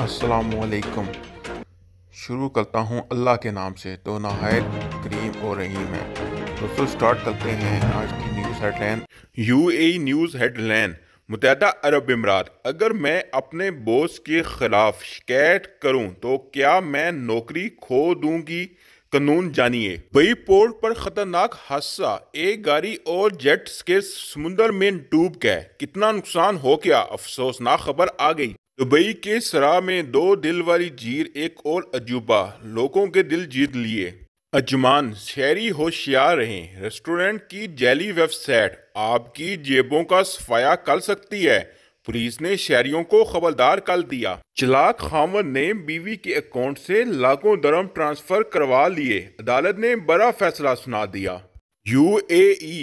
असलकम शुरू करता हूँ अल्लाह के नाम से तो नहायत करीम और रहीम है दोस्तों स्टार्ट करते हैं आज की न्यूज़ हेडलाइन ए न्यूज़ हेडलाइन मुतहद अरब इमरात अगर मैं अपने बॉस के ख़िलाफ़ शिकायत करूँ तो क्या मैं नौकरी खो दूंगी कानून जानिए बई पोर्ट पर खतरनाक हादसा एक गाड़ी और जेट्स के समुंदर में डूब गए कितना नुकसान हो गया अफसोसनाक खबर आ गई दुबई के सरा में दो दिल वाली जीर एक और अजूबा लोगों के दिल जीत लिए अजमान शहरी होशियार रहें रेस्टोरेंट की जैली वेबसाइट आपकी जेबों का सफाया कर सकती है पुलिस ने शहरियों को खबरदार कर दिया चलाक खामद ने बीवी के अकाउंट से लाखों दरम ट्रांसफर करवा लिए अदालत ने बड़ा फैसला सुना दिया यू ए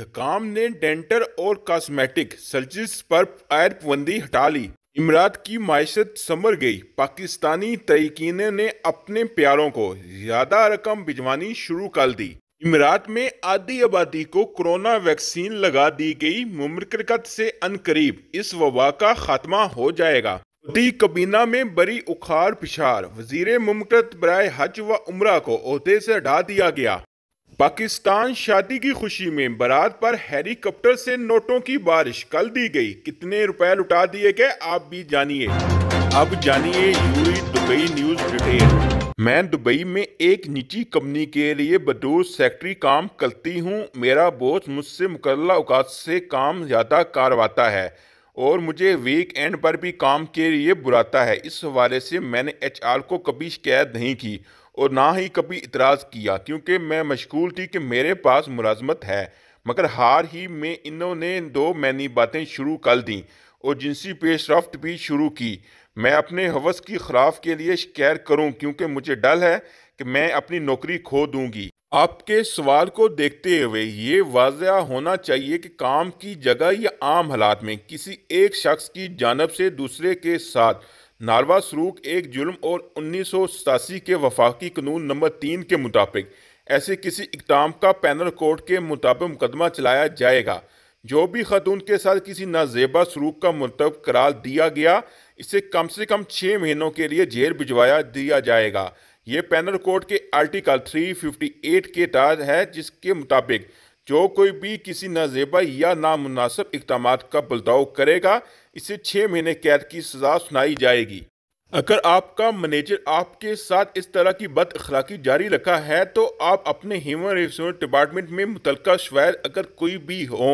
हकाम ने डेंटर और कॉस्मेटिक सर्जिस पर आयर पाबंदी हटा ली इमरात की मायशत संभर गई पाकिस्तानी तयकीनों ने अपने प्यारों को ज्यादा रकम भिजवानी शुरू कर दी इमरात में आधी आबादी को कोरोना वैक्सीन लगा दी गई मुमरकत से अनकरीब इस वबा का खात्मा हो जाएगा मोदी कबीना में बड़ी उखाड़ पिछाड़ वजीर मुमकत बरए हज व उमरा को अहदे से हटा दिया गया पाकिस्तान शादी की खुशी में बारात पर हेलीकॉप्टर से नोटों की बारिश कल दी गई कितने रुपए लुटा दिए गए आप भी जानिए अब जानिए यूरी दुबई न्यूज डिटेल मैं दुबई में एक निजी कंपनी के लिए बदोस सेक्रेटरी काम करती हूँ मेरा बोस मुझसे मुकल्ला अवकात से काम ज़्यादा करवाता है और मुझे वीक एंड पर भी काम के लिए बुलाता है इस हवाले से मैंने एच को कभी शिकायत नहीं की और ना ही कभी इतराज़ किया क्योंकि मैं मशगूल थी कि मेरे पास मुलाजमत है मगर हार ही में इन्होंने दो मैनी बातें शुरू कर दी और जिनसी पेशरफ्त भी शुरू की मैं अपने हवस की खराफ के लिए शिकायत करूं क्योंकि मुझे डर है कि मैं अपनी नौकरी खो दूंगी आपके सवाल को देखते हुए ये वाजिया होना चाहिए कि काम की जगह या आम हालात में किसी एक शख्स की जानब से दूसरे के साथ नारवा सरूक एक जुल्म और उन्नीस सौ सतासी के वफाकी कानून नंबर तीन के मुताबिक ऐसे किसी इकदाम का पैनल कोर्ट के मुताबिक मुकदमा चलाया जाएगा जो भी खतून के साथ किसी नाजेबा सरूक का मरतब करार दिया गया इसे कम से कम छः महीनों के लिए जेल भिजवाया दिया जाएगा ये पैनल कोड के आर्टिकल 358 के तहत है जिसके मुताबिक जो कोई भी किसी नाजेबा या नामनासब इकदाम का बलदाव करेगा इसे छः महीने कैद की सजा सुनाई जाएगी अगर आपका मैनेजर आपके साथ इस तरह की बद अखलाकी जारी रखा है तो आप अपने ह्यूमन रिसोर्स डिपार्टमेंट में मुतल शवायर अगर कोई भी हो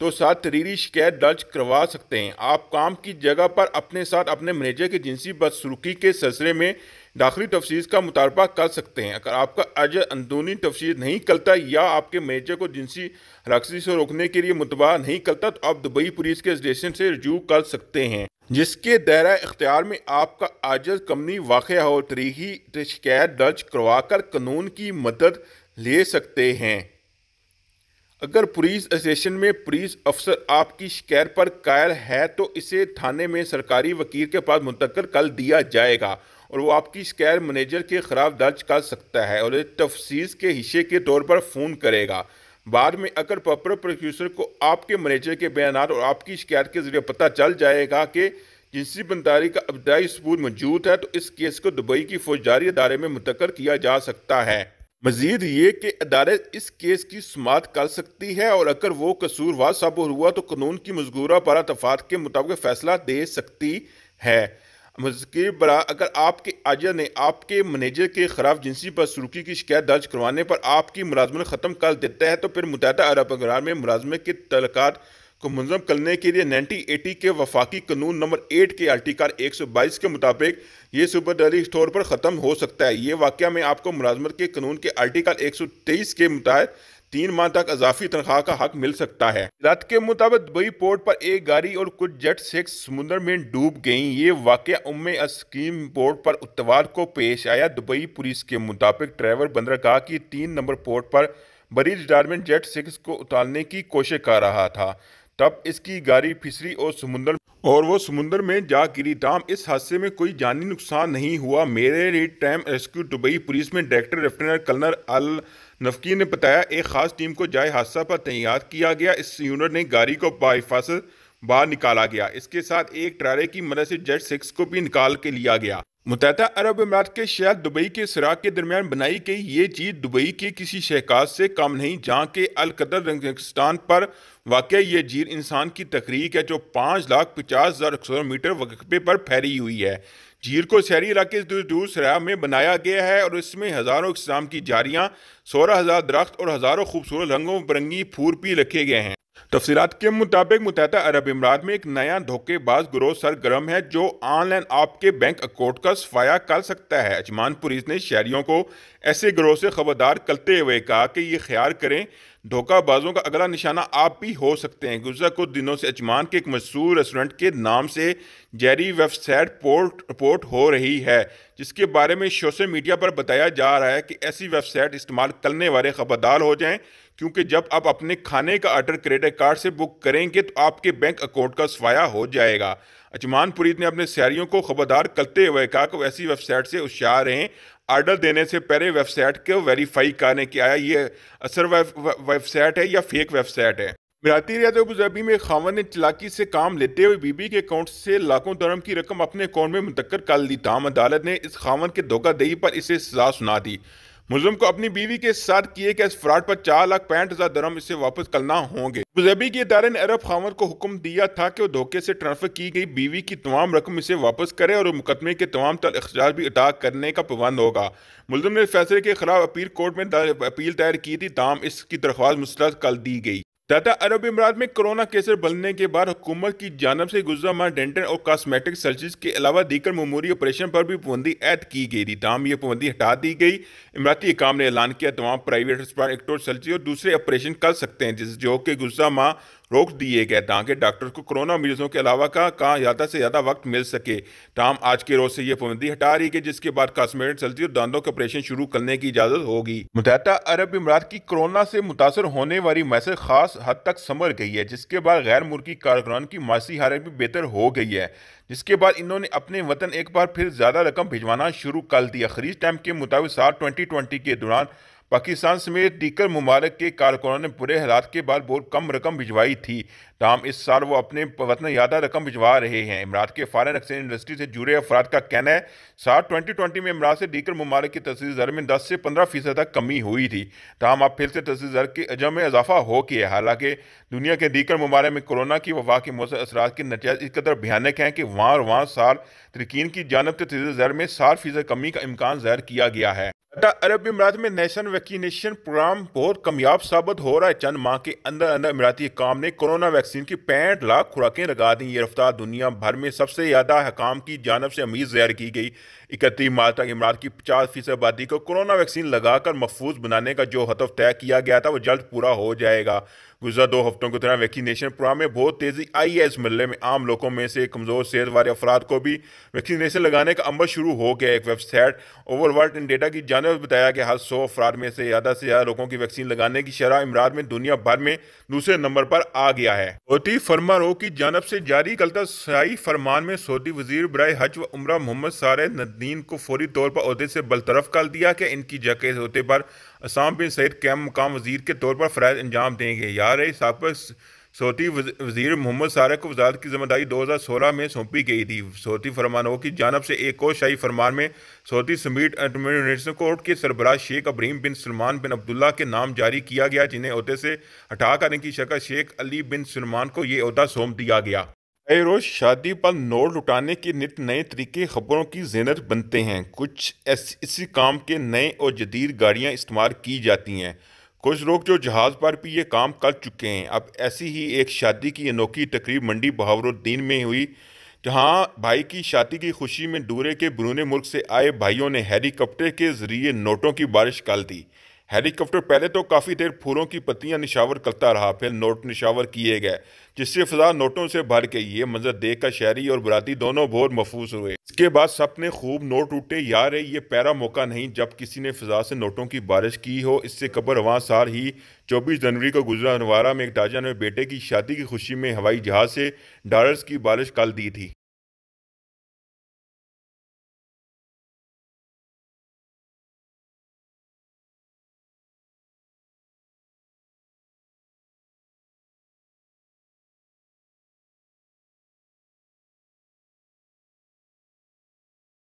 तो साथ तरीरी शिकायत दर्ज करवा सकते हैं आप काम की जगह पर अपने साथ अपने मैनेजर के जिनसी बदसलूकी के सिलसिले में दाखिली तफसीर का मुतालबा कर सकते हैं अगर आपका अर्ज अंदरूनी तफसीर नहीं करता या आपके मेजर को जिनसी रक्सी से रोकने के लिए मुतबा नहीं करता तो आप दुबई पुलिस के स्टेशन से रजू कर सकते हैं जिसके दायरा इख्तियार में आपका आजज कमनी वाक़ हो तरीकी शिकायत दर्ज करवा कर कानून की मदद ले सकते हैं अगर पुलिस स्टेशन में पुलिस अफसर आपकी शिकायत पर कायल है तो इसे थाने में सरकारी वकील के पास मुंतकर कर दिया जाएगा और वो आपकी स्कैर मैनेजर के खिलाफ दर्ज कर सकता है और तफसीस के हिस्से के तौर पर फ़ोन करेगा बाद में अगर प्रॉपर प्रोड्यूसर को आपके मैनेजर के बयान और आपकी शिकायत के जरिए पता चल जाएगा कि जिनसी बंदारी का अबदाई सबूत मौजूद है तो इस केस को दुबई की फौजदारी अदारे में मुतकर किया जा सकता है मजीद ये कि अदारे इस केस की समात कर सकती है और अगर वो कसूरवार साबित हुआ तो कानून की मजगूरा पर तफात के मुताबिक फैसला दे सकती है मजकिर बरा अगर आपके आजा ने आपके मैनेजर के खिलाफ जिनसी बदसलूकी की शिकायत दर्ज करवाने पर आपकी मुलाजमत ख़त्म कर देता है तो फिर मुतहदा अरब अगरान में मुलाजमत के तलक को मुंजम करने के लिए नाइनटीन एटी के वफाकी कानून नंबर एट के आर्टिकल एक सौ बाईस के मुताबिक ये सुपरडरी स्टोर पर ख़त्म हो सकता है ये वाक़ में आपको मुलाजमत के कानून के आर्टिकल एक सौ तेईस के मुताबिक तीन माह तक अजाफी तनख्वाह का हक मिल सकता है रात के मुताबिक दुबई पोर्ट पर एक गाड़ी और कुछ जेट सिक्स समुद्र में डूब गई ये वाक़ उम्मे अस्कीम पोर्ट पर उत्तवार को पेश आया दुबई पुलिस के मुताबिक ड्राइवर बंदरगाह की तीन नंबर पोर्ट पर बरी रिटायरमेंट जेट सिक्स को उतारने की कोशिश कर रहा था तब इसकी गाड़ी फिसरी और समुद्र और वो समुंदर में जा गिरी टाम इस हादसे में कोई जानी नुकसान नहीं हुआ मेरे रेड टाइम रेस्क्यू दुबई पुलिस में director lieutenant colonel Al Nafki ने बताया एक खास टीम को जाए हादसा पर तैयार किया गया इस यूनिट ने गाड़ी को बाहिफाजत बाहर निकाला गया इसके साथ एक ट्राले की मदद से जेट सिक्स को भी निकाल के लिया गया मुतहदा अरब अमारात के शहर दुबई के सराग के दरमियान बनाई गई ये चीज दुबई के किसी शहकाज से कम नहीं जहाँ के अलकदर रंगस्तान पर वाक़ ये झील इंसान की तकरीक है जो पाँच लाख पचास हज़ार मीटर वकबे पर फैली हुई है झील को शहरी इलाके दूर दूर सराह में बनाया गया है और इसमें हज़ारों इकसाम की जारियाँ सोलह हज़ार दरख्त और हज़ारों खूबसूरत रंगों बिरंगी फूल भी रखे गए हैं तफसीत के मुताबिक मुतहद अरब इमरात में एक नया धोखेबाज ग्रोह सरगर्म है जो ऑनलाइन आपके बैंक अकाउंट का सफाया कर सकता है अजमान पुलिस ने शहरीों को ऐसे ग्रोह से खबरदार करते हुए कहा कि ये ख्याल करें धोखाबाजों का अगला निशाना आप भी हो सकते हैं गुजरात कुछ दिनों से अजमान के एक मशहूर रेस्टोरेंट के नाम से जैरी वेबसाइट पोर्ट रिपोर्ट हो रही है जिसके बारे में सोशल मीडिया पर बताया जा रहा है कि ऐसी वेबसाइट इस्तेमाल करने वाले खबरदार हो जाएं क्योंकि जब आप अपने खाने का ऑर्डर क्रेडिट कार्ड से बुक करेंगे तो आपके बैंक अकाउंट का सफाया हो जाएगा अजमान पुरीत ने अपने सैरियों को खबरदार करते हुए कहा कि ऐसी वेबसाइट से होशियार रहें आर्डर देने से पहले वेबसाइट को वेरीफाई करने के आया ये असर वेबसाइट है या फेक वेबसाइट है बिराती रियात अबूजबी में खावन ने चलाकी से काम लेते हुए बीबी के अकाउंट से लाखों दरम की रकम अपने अकाउंट में मुंतकर कर ली ताम अदालत ने इस खावन के धोखादही पर इसे सजा सुना दी मुलम को अपनी बीवी के साथ किए गए फ्रॉड पर चार लाख पैंठ हजार दरम इसे वापस करना होंगे मज़हबी के इदारे ने अरब खामद को हुक्म दिया था कि वो धोखे से ट्रांसफर की गई बीवी की तमाम रकम इसे वापस करे और मुकदमे के तमाम तर अखराज भी अदा करने का पाबंद होगा मुलम ने फैसले के खिलाफ अपील कोर्ट में अपील दायर की थी दाम इसकी दरख्वास्त मुस्तरद कर दी गई तथा अरब इमारात में कोरोना केसर बनने के बाद हुकूमत की जानब से गुजरा माह डेंटल और कॉस्मेटिक सर्जरीज के अलावा दीकर ममूरी ऑपरेशन पर भी पाबंदी ऐद की गई थी तमाम ये पाबंदी हटा दी गई इमराती इकाम ने ऐलान किया तमाम प्राइवेट अस्पताल एक्टोर सर्जरी और दूसरे ऑपरेशन कर सकते हैं जिस जो कि गुजरा माह रोक दिए गए ताकि डॉक्टर को कोरोना मरीजों के अलावा का कहाँ ज़्यादा से ज़्यादा वक्त मिल सके तमाम आज के रोज़ से यह पाबंदी हटा रही गई जिसके बाद कॉस्मेटिक सर्जरी और दांतों के ऑपरेशन शुरू करने की इजाज़त होगी मुतहदा अरब इमारात की कोरोना से मुतासर होने वाली मैसेज खास हद तक संभल गई है जिसके बाद गैर मुल्की कारकुनान की मासी हालत भी बेहतर हो गई है जिसके बाद इन्होंने अपने वतन एक बार फिर ज़्यादा रकम भिजवाना शुरू कर दिया खरीज टाइम के मुताबिक साल ट्वेंटी के दौरान पाकिस्तान समेत दीकर ममालक के कारकुनों ने बुरे हालात के बाद बहुत कम रकम भिजवाई थी तमाम इस साल वो अपने वतन ज़्यादा रकम भिजवा रहे हैं इमरात के फॉरन अक्सर इंडस्ट्री से जुड़े अफराद का कहना है साल ट्वेंटी ट्वेंटी में इमरात से दीकर ममालक की तस्वीर दर में दस से पंद्रह फीसद तक कमी हुई थी तमाम अब फिर से तस्वीर ज़र के अजम में इजाफा हो गया हालांकि दुनिया के दीकर ममालक में कोरोना की वबा के मौसम असरा के नतज इस कदर भयानक हैं कि वहाँ और वहाँ साल तरकिन की जानब तस्वीर दर में साठ फीसद कमी का इम्कान ज़ाहिर किया गया है अटा अरब इमारात में नेशन वैक्सीनेशन प्रोग्राम बहुत कामयाब साबित हो रहा है चंद माह के अंदर अंदर इमराती काम ने कोरोना वैक्सीन की पैंठ लाख खुराकें लगा दी ये रफ्तार दुनिया भर में सबसे ज़्यादा हकाम की जानब से अमीज जहर की गई इकतीस माह तक इमारत की पचास फीसद आबादी को कोरोना वैक्सीन लगाकर महफूज बनाने का जो हतफ तय किया गया था वो जल्द पूरा हो जाएगा गुजर दो हफ्तों की तरह वैक्सीनेशन प्रोग्राम में बहुत तेज़ी आई है इस महल में आम लोगों में से कमज़ोर सेहत वाले अफराद को भी वैक्सीनेशन लगाने का अमल शुरू हो गया एक website Our World in Data की जान खजाना बताया कि हर सौ अफराद में से ज़्यादा से ज़्यादा लोगों की वैक्सीन लगाने की शराह इमरान में दुनिया भर में दूसरे नंबर पर आ गया है सऊदी फर्मा रो की जानब से जारी कलता शाही फरमान में सऊदी वजीर बरए हज व उम्र मोहम्मद सारे नद्दीन को फौरी तौर पर अहदे से बलतरफ कर दिया कि इनकी जगह अहदे पर असाम बिन सैद कैम मकाम वजीर के तौर पर फ़राज अंजाम देंगे यार सबक सऊदी वजीर मोहम्मद सारे को वजारत की जिम्मेदारी 2016 में सौंपी गई थी सऊदी फरमानों की जानब से एक और शाही फरमान में सऊदी समीट एडमिनिस्ट्रेशन कोर्ट के सरबराह शेख अब्रीम बिन सलमान बिन अब्दुल्ला के नाम जारी किया गया जिन्हें अहदे से हटा करने की शक्ल शेख अली बिन सलमान को ये अहदा सौंप दिया गया नए रोज शादी पर नोट लुटाने के नित नए तरीके खबरों की जेनत बनते हैं कुछ इसी काम के नए और जदीद गाड़ियाँ इस्तेमाल की जाती हैं कुछ लोग जो जहाज पर भी ये काम कर चुके हैं अब ऐसी ही एक शादी की अनोखी तकरीब मंडी बहावरुद्दीन में हुई जहाँ भाई की शादी की खुशी में डूरे के बरूने मुल्क से आए भाइयों ने हेलीकॉप्टर के जरिए नोटों की बारिश कर दी हेलीकॉप्टर पहले तो काफ़ी देर फूलों की पत्तियां निशावर करता रहा फिर नोट निशावर किए गए जिससे फिजा नोटों से भर के ये मंजर देख कर शहरी और बराती दोनों बहुत महफूज हुए इसके बाद सब ने खूब नोट उठे यार ये पैरा मौका नहीं जब किसी ने फिजा से नोटों की बारिश की हो इससे कबर वहाँ सार ही चौबीस जनवरी को गुजरा अनवारा में एक डाजा ने बेटे की शादी की खुशी में हवाई जहाज से डॉलर्स की बारिश कल दी थी